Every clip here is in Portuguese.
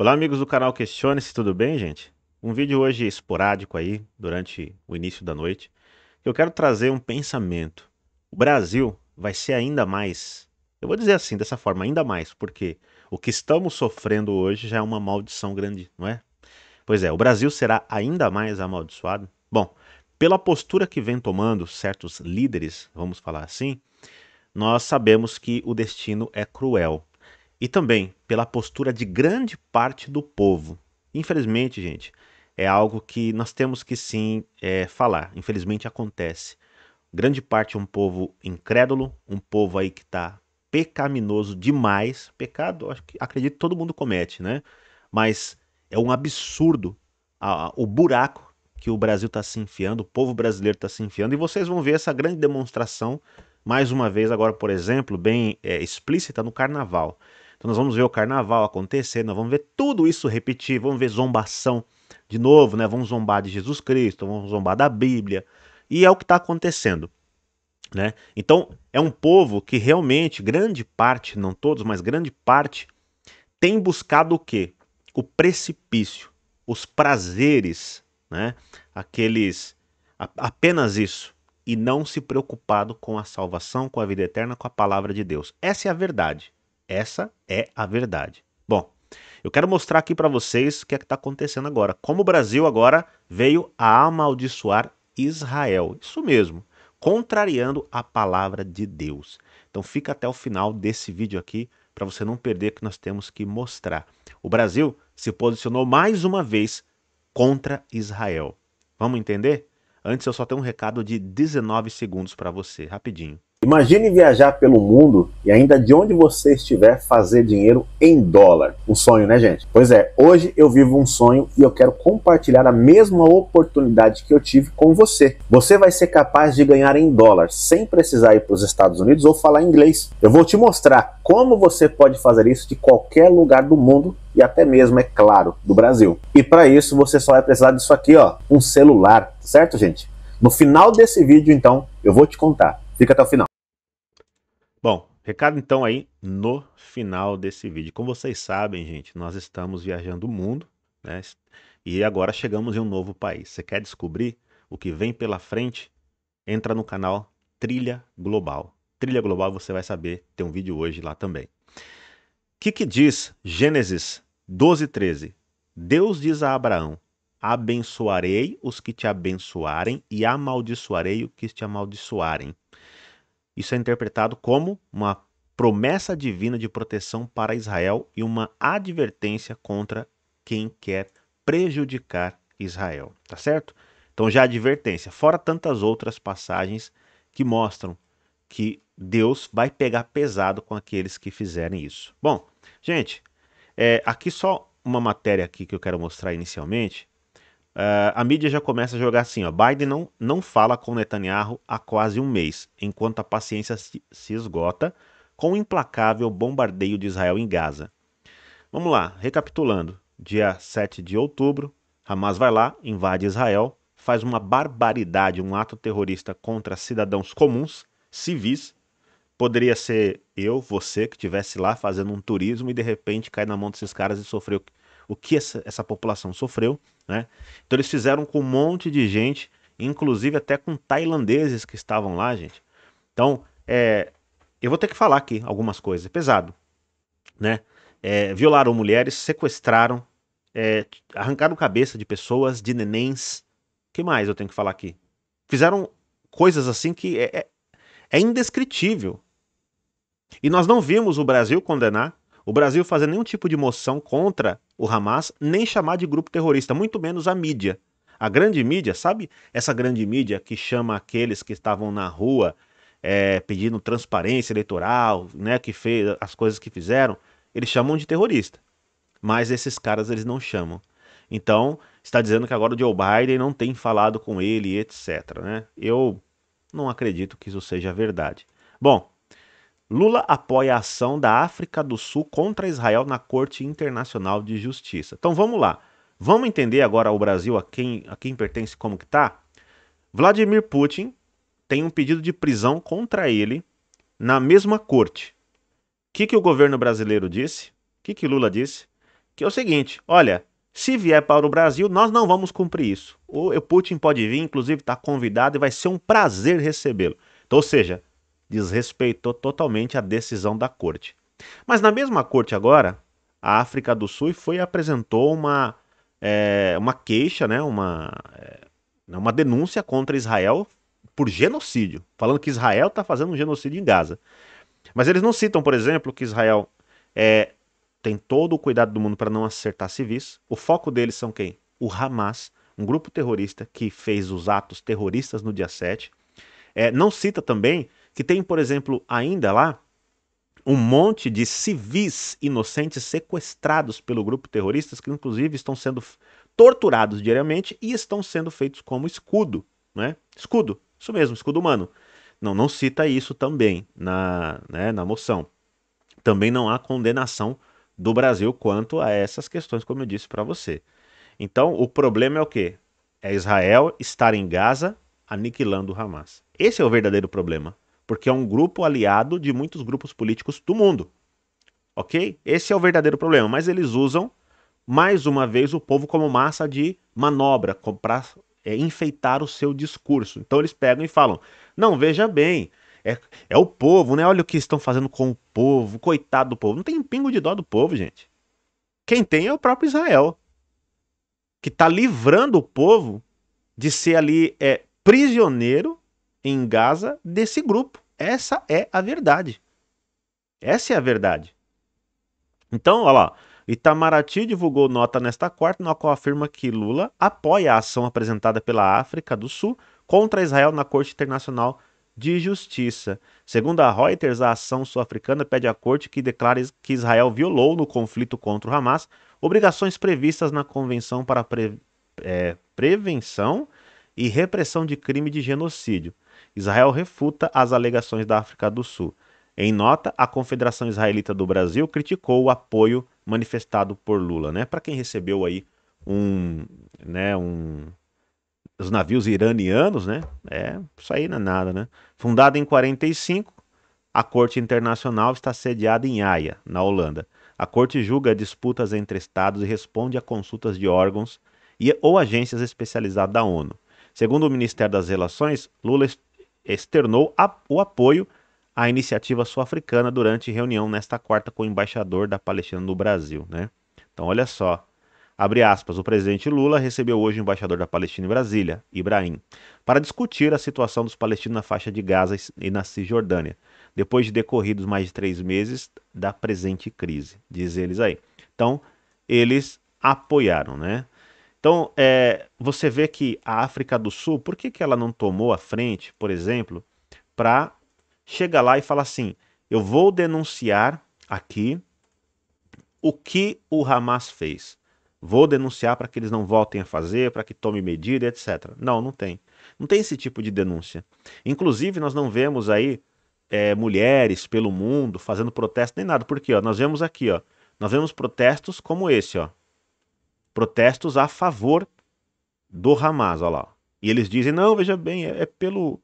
Olá, amigos do canal Questione-se, tudo bem, gente? Um vídeo hoje esporádico aí, durante o início da noite, eu quero trazer um pensamento. O Brasil vai ser ainda mais, eu vou dizer assim, dessa forma, ainda mais, porque o que estamos sofrendo hoje já é uma maldição grande, não é? Pois é, o Brasil será ainda mais amaldiçoado? Bom, pela postura que vem tomando certos líderes, vamos falar assim, nós sabemos que o destino é cruel e também pela postura de grande parte do povo. Infelizmente, gente, é algo que nós temos que sim é, falar. Infelizmente acontece. Grande parte é um povo incrédulo, um povo aí que está pecaminoso demais. Pecado, acho que acredito que todo mundo comete, né? Mas é um absurdo o buraco que o Brasil está se enfiando, o povo brasileiro está se enfiando, e vocês vão ver essa grande demonstração mais uma vez agora, por exemplo, bem é, explícita no Carnaval. Então nós vamos ver o carnaval acontecer, nós vamos ver tudo isso repetir, vamos ver zombação de novo, né? Vamos zombar de Jesus Cristo, vamos zombar da Bíblia. E é o que está acontecendo. Né? Então, é um povo que realmente, grande parte, não todos, mas grande parte, tem buscado o quê? O precipício, os prazeres, né? aqueles. apenas isso. E não se preocupado com a salvação, com a vida eterna, com a palavra de Deus. Essa é a verdade. Essa é a verdade. Bom, eu quero mostrar aqui para vocês o que é está acontecendo agora. Como o Brasil agora veio a amaldiçoar Israel. Isso mesmo, contrariando a palavra de Deus. Então fica até o final desse vídeo aqui para você não perder que nós temos que mostrar. O Brasil se posicionou mais uma vez contra Israel. Vamos entender? Antes eu só tenho um recado de 19 segundos para você, rapidinho. Imagine viajar pelo mundo e ainda de onde você estiver fazer dinheiro em dólar. Um sonho, né, gente? Pois é, hoje eu vivo um sonho e eu quero compartilhar a mesma oportunidade que eu tive com você. Você vai ser capaz de ganhar em dólar sem precisar ir para os Estados Unidos ou falar inglês. Eu vou te mostrar como você pode fazer isso de qualquer lugar do mundo e até mesmo, é claro, do Brasil. E para isso você só vai precisar disso aqui, ó, um celular, certo, gente? No final desse vídeo, então, eu vou te contar. Fica até o final. Bom, recado então aí no final desse vídeo. Como vocês sabem, gente, nós estamos viajando o mundo, né? E agora chegamos em um novo país. Você quer descobrir o que vem pela frente? Entra no canal Trilha Global. Trilha Global você vai saber, tem um vídeo hoje lá também. O que, que diz Gênesis 12, 13? Deus diz a Abraão: abençoarei os que te abençoarem e amaldiçoarei os que te amaldiçoarem. Isso é interpretado como uma promessa divina de proteção para Israel e uma advertência contra quem quer prejudicar Israel, tá certo? Então já advertência, fora tantas outras passagens que mostram que Deus vai pegar pesado com aqueles que fizerem isso. Bom, gente, é, aqui só uma matéria aqui que eu quero mostrar inicialmente, Uh, a mídia já começa a jogar assim: ó, Biden não, não fala com Netanyahu há quase um mês, enquanto a paciência se, se esgota com o implacável bombardeio de Israel em Gaza. Vamos lá, recapitulando: dia 7 de outubro, Hamas vai lá, invade Israel, faz uma barbaridade, um ato terrorista contra cidadãos comuns, civis. Poderia ser eu, você, que estivesse lá fazendo um turismo e de repente cai na mão desses caras e sofreu o que essa, essa população sofreu, né? Então eles fizeram com um monte de gente, inclusive até com tailandeses que estavam lá, gente. Então, é, eu vou ter que falar aqui algumas coisas, é pesado, né? É, violaram mulheres, sequestraram, é, arrancaram cabeça de pessoas, de nenéns, que mais eu tenho que falar aqui? Fizeram coisas assim que é, é, é indescritível. E nós não vimos o Brasil condenar, o Brasil fazer nenhum tipo de moção contra o Hamas, nem chamar de grupo terrorista, muito menos a mídia. A grande mídia, sabe? Essa grande mídia que chama aqueles que estavam na rua é, pedindo transparência eleitoral, né, que fez as coisas que fizeram, eles chamam de terrorista. Mas esses caras eles não chamam. Então, está dizendo que agora o Joe Biden não tem falado com ele, etc. Né? Eu não acredito que isso seja verdade. Bom, Lula apoia a ação da África do Sul contra Israel na Corte Internacional de Justiça. Então vamos lá. Vamos entender agora o Brasil a quem, a quem pertence como que tá? Vladimir Putin tem um pedido de prisão contra ele na mesma corte. O que, que o governo brasileiro disse? O que, que Lula disse? Que é o seguinte: olha, se vier para o Brasil, nós não vamos cumprir isso. O Putin pode vir, inclusive está convidado e vai ser um prazer recebê-lo. Então, ou seja, desrespeitou totalmente a decisão da corte. Mas na mesma corte agora, a África do Sul foi e apresentou uma, é, uma queixa, né, uma, é, uma denúncia contra Israel por genocídio, falando que Israel está fazendo um genocídio em Gaza. Mas eles não citam, por exemplo, que Israel é, tem todo o cuidado do mundo para não acertar civis. O foco deles são quem? O Hamas, um grupo terrorista que fez os atos terroristas no dia 7. É, não cita também que tem, por exemplo, ainda lá um monte de civis inocentes sequestrados pelo grupo terroristas que inclusive estão sendo torturados diariamente e estão sendo feitos como escudo, né? Escudo, isso mesmo, escudo humano. Não, não cita isso também na, né, na moção. Também não há condenação do Brasil quanto a essas questões, como eu disse para você. Então, o problema é o quê? É Israel estar em Gaza aniquilando o Hamas. Esse é o verdadeiro problema, porque é um grupo aliado de muitos grupos políticos do mundo. Ok? Esse é o verdadeiro problema, mas eles usam mais uma vez o povo como massa de manobra para é, enfeitar o seu discurso. Então eles pegam e falam: não, veja bem, é, é o povo, né? Olha o que estão fazendo com o povo, coitado do povo. Não tem um pingo de dó do povo, gente. Quem tem é o próprio Israel, que está livrando o povo de ser ali é, prisioneiro em Gaza desse grupo. Essa é a verdade. Essa é a verdade. Então, olha lá. Itamaraty divulgou nota nesta quarta, na qual afirma que Lula apoia a ação apresentada pela África do Sul contra Israel na Corte Internacional de Justiça. Segundo a Reuters, a ação sul-africana pede à corte que declare que Israel violou no conflito contra o Hamas obrigações previstas na Convenção para Pre... é, Prevenção e Repressão de Crime de Genocídio. Israel refuta as alegações da África do Sul. Em nota, a Confederação Israelita do Brasil criticou o apoio manifestado por Lula, né? Para quem recebeu aí um, né, um os navios iranianos, né? É, isso aí não é nada, né? Fundada em 45, a Corte Internacional está sediada em Haia, na Holanda. A Corte julga disputas entre estados e responde a consultas de órgãos e ou agências especializadas da ONU. Segundo o Ministério das Relações, Lula externou a, o apoio à iniciativa sul-africana durante reunião nesta quarta com o embaixador da Palestina no Brasil. Né? Então, olha só. Abre aspas, o presidente Lula recebeu hoje o embaixador da Palestina em Brasília, Ibrahim, para discutir a situação dos palestinos na faixa de Gaza e na Cisjordânia, depois de decorridos mais de três meses da presente crise, diz eles aí. Então, eles apoiaram, né? Então, é, você vê que a África do Sul, por que, que ela não tomou a frente, por exemplo, para chegar lá e falar assim: eu vou denunciar aqui o que o Hamas fez. Vou denunciar para que eles não voltem a fazer, para que tome medida, etc. Não, não tem. Não tem esse tipo de denúncia. Inclusive, nós não vemos aí é, mulheres pelo mundo fazendo protesto nem nada, porque ó, nós vemos aqui, ó, nós vemos protestos como esse, ó, protestos a favor do Hamas, olha lá. E eles dizem, não, veja bem, é, é pelo,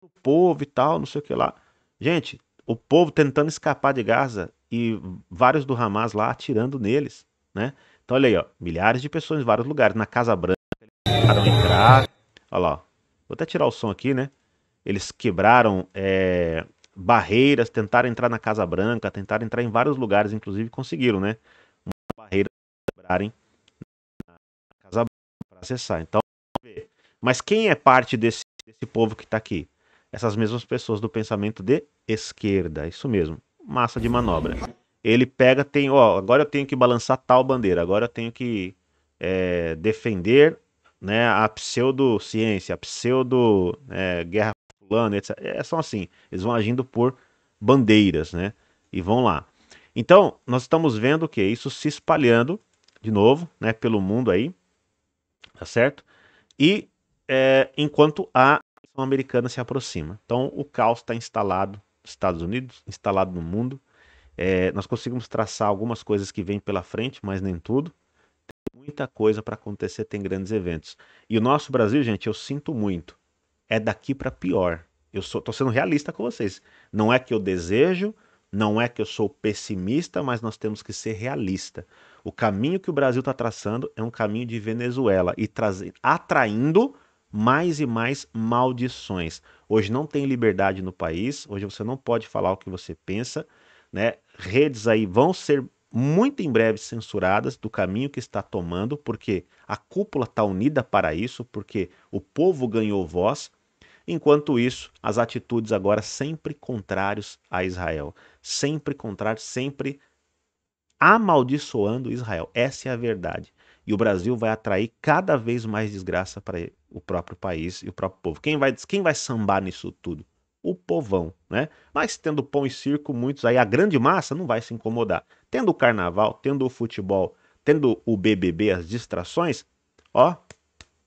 pelo povo e tal, não sei o que lá. Gente, o povo tentando escapar de Gaza e vários do Hamas lá atirando neles, né? Então olha aí, ó, milhares de pessoas em vários lugares, na Casa Branca, para entrar, olha lá, vou até tirar o som aqui, né? Eles quebraram é, barreiras, tentaram entrar na Casa Branca, tentaram entrar em vários lugares, inclusive conseguiram, né? Uma barreira quebrarem acessar. Então, mas quem é parte desse, desse povo que está aqui? Essas mesmas pessoas do pensamento de esquerda, isso mesmo, massa de manobra. Ele pega, tem, ó, agora eu tenho que balançar tal bandeira, agora eu tenho que é, defender né, a pseudociência, a pseudo é, guerra fulana, etc. É, só assim, eles vão agindo por bandeiras, né? E vão lá. Então, nós estamos vendo que isso se espalhando de novo, né, pelo mundo aí, tá certo? E é, enquanto a eleição americana se aproxima. Então, o caos está instalado nos Estados Unidos, instalado no mundo. É, nós conseguimos traçar algumas coisas que vêm pela frente, mas nem tudo. Tem muita coisa para acontecer, tem grandes eventos. E o nosso Brasil, gente, eu sinto muito. É daqui para pior. Eu estou sendo realista com vocês. Não é que eu desejo, não é que eu sou pessimista, mas nós temos que ser realista. O caminho que o Brasil está traçando é um caminho de Venezuela e atraindo mais e mais maldições. Hoje não tem liberdade no país, hoje você não pode falar o que você pensa, né? Redes aí vão ser muito em breve censuradas do caminho que está tomando, porque a cúpula está unida para isso, porque o povo ganhou voz, Enquanto isso, as atitudes agora sempre contrários a Israel, sempre contrários, sempre amaldiçoando Israel. Essa é a verdade. E o Brasil vai atrair cada vez mais desgraça para o próprio país e o próprio povo. Quem vai, quem vai sambar nisso tudo? O povão, né? Mas tendo pão e circo, muitos aí, a grande massa não vai se incomodar. Tendo o carnaval, tendo o futebol, tendo o BBB, as distrações, ó,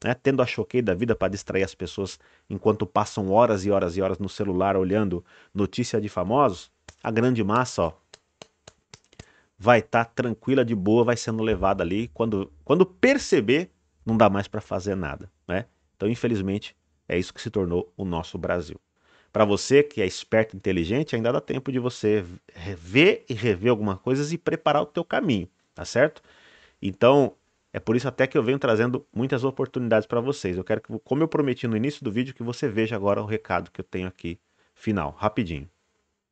né, tendo a choquei da vida para distrair as pessoas enquanto passam horas e horas e horas no celular olhando notícia de famosos, a grande massa, ó, vai estar tá tranquila de boa, vai sendo levada ali. Quando, quando perceber, não dá mais para fazer nada, né? Então, infelizmente, é isso que se tornou o nosso Brasil. Para você que é esperto, e inteligente, ainda dá tempo de você ver e rever algumas coisas e preparar o teu caminho, tá certo? Então, é por isso até que eu venho trazendo muitas oportunidades para vocês. Eu quero que, como eu prometi no início do vídeo, que você veja agora o recado que eu tenho aqui final, rapidinho.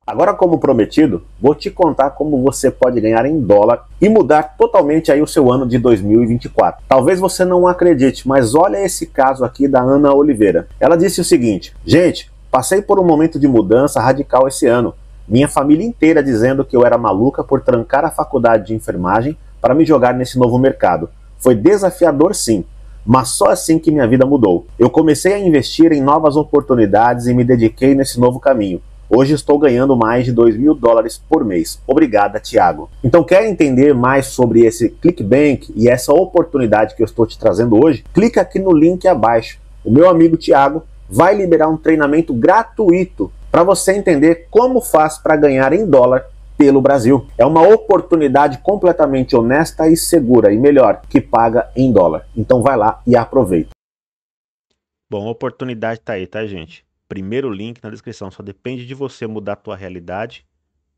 Agora, como prometido, vou te contar como você pode ganhar em dólar e mudar totalmente aí o seu ano de 2024. Talvez você não acredite, mas olha esse caso aqui da Ana Oliveira. Ela disse o seguinte: "Gente, passei por um momento de mudança radical esse ano. Minha família inteira dizendo que eu era maluca por trancar a faculdade de enfermagem para me jogar nesse novo mercado. Foi desafiador sim, mas só assim que minha vida mudou. Eu comecei a investir em novas oportunidades e me dediquei nesse novo caminho. Hoje estou ganhando mais de 2 mil dólares por mês. Obrigada, Tiago. Então, quer entender mais sobre esse ClickBank e essa oportunidade que eu estou te trazendo hoje? Clica aqui no link abaixo. O meu amigo Tiago vai liberar um treinamento gratuito para você entender como faz para ganhar em dólar pelo Brasil. É uma oportunidade completamente honesta e segura, e melhor, que paga em dólar. Então vai lá e aproveita. Bom, a oportunidade tá aí, tá, gente? Primeiro link na descrição. Só depende de você mudar a tua realidade,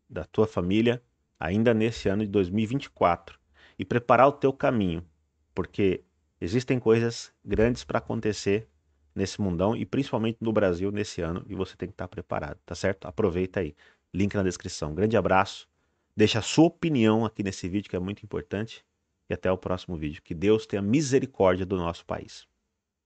da tua família, ainda nesse ano de 2024 e preparar o teu caminho, porque existem coisas grandes para acontecer nesse mundão e principalmente no Brasil nesse ano e você tem que estar tá preparado, tá certo? Aproveita aí link na descrição. grande abraço, deixa a sua opinião aqui nesse vídeo que é muito importante e até o próximo vídeo. Que Deus tenha misericórdia do nosso país.